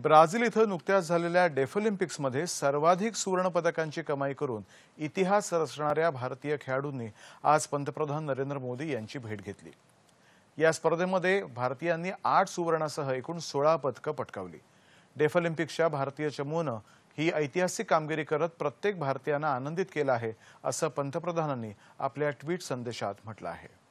Brazil इथं नुकत्याच झालेल्या डेफोलिम्पिक्समध्ये सर्वाधिक सुवर्णपदकांची कमाई करून इतिहास रचणाऱ्या भारतीय खेळाडूंनी आज पंतप्रधान नरेंद्र मोदी यांची भेट घेतली या स्पर्धेमध्ये भारतीयांनी आठ सुवर्णासह एकूण सोळा पदकं पटकावली डेफोलिम्पिक्सच्या भारतीय चमूनं ही ऐतिहासिक कामगिरी करत प्रत्येक भारतीयांना आनंदित केलं आहे असं पंतप्रधानांनी आपल्या ट्विट संदेशात म्हटलं आहे